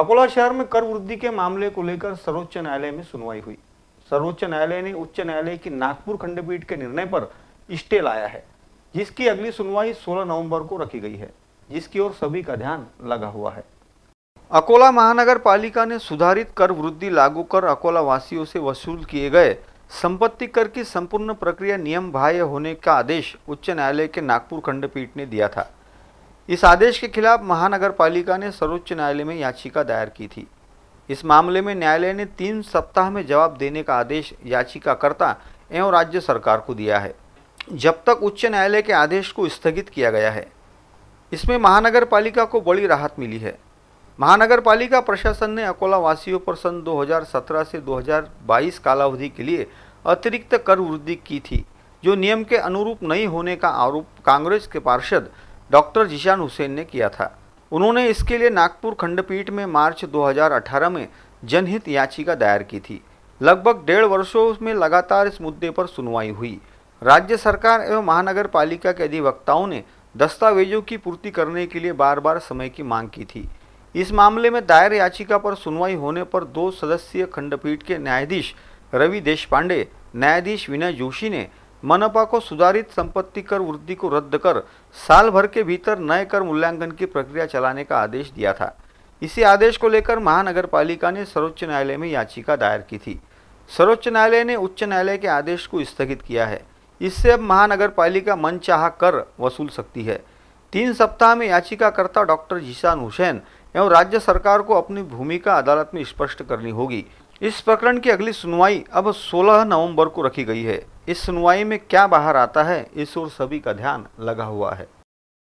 अकोला शहर में कर वृद्धि के मामले को लेकर सर्वोच्च न्यायालय में सुनवाई हुई सर्वोच्च न्यायालय ने उच्च न्यायालय की नागपुर खंडपीठ के निर्णय पर स्टे लाया है जिसकी अगली सुनवाई 16 नवंबर को रखी गई है जिसकी ओर सभी का ध्यान लगा हुआ है अकोला महानगर पालिका ने सुधारित कर वृद्धि लागू कर अकोला वासियों से वसूल किए गए संपत्ति कर की संपूर्ण प्रक्रिया नियम बाह्य होने का आदेश उच्च न्यायालय के नागपुर खंडपीठ ने दिया था इस आदेश के खिलाफ महानगर पालिका ने सर्वोच्च न्यायालय में याचिका दायर की थी इस मामले में न्यायालय ने तीन सप्ताह में जवाब देने का आदेश याचिकाकर्ता एवं राज्य सरकार को दिया है जब तक उच्च न्यायालय के आदेश को स्थगित किया गया है इसमें महानगर पालिका को बड़ी राहत मिली है महानगर पालिका प्रशासन ने अकोला वासियों पर सन 2017 से 2022 कालावधि के लिए अतिरिक्त कर वृद्धि की थी जो नियम के अनुरूप नहीं होने का आरोप कांग्रेस के पार्षद डॉक्टर जिशान हुसैन ने किया था उन्होंने इसके लिए नागपुर खंडपीठ में मार्च 2018 में जनहित याचिका दायर की थी लगभग डेढ़ वर्षों में लगातार इस मुद्दे पर सुनवाई हुई राज्य सरकार एवं महानगर पालिका के अधिवक्ताओं ने दस्तावेजों की पूर्ति करने के लिए बार बार समय की मांग की थी इस मामले में दायर याचिका पर सुनवाई होने पर दो सदस्यीय खंडपीठ के न्यायाधीश रवि देशपांडे न्यायाधीश विनय जोशी ने मनपा को सुधारित संपत्ति कर वृद्धि को रद्द कर साल भर के भीतर नए कर मूल्यांकन की प्रक्रिया चलाने का आदेश दिया था इसी आदेश को लेकर महानगर पालिका ने सर्वोच्च न्यायालय में याचिका दायर की थी सर्वोच्च न्यायालय ने उच्च न्यायालय के आदेश को स्थगित किया है इससे अब महानगर पालिका चाह कर वसूल सकती है तीन सप्ताह में याचिकाकर्ता डॉक्टर जीशान हुसैन एवं राज्य सरकार को अपनी भूमिका अदालत में स्पष्ट करनी होगी इस प्रकरण की अगली सुनवाई अब 16 नवंबर को रखी गई है इस सुनवाई में क्या बाहर आता है इस ओर सभी का ध्यान लगा हुआ है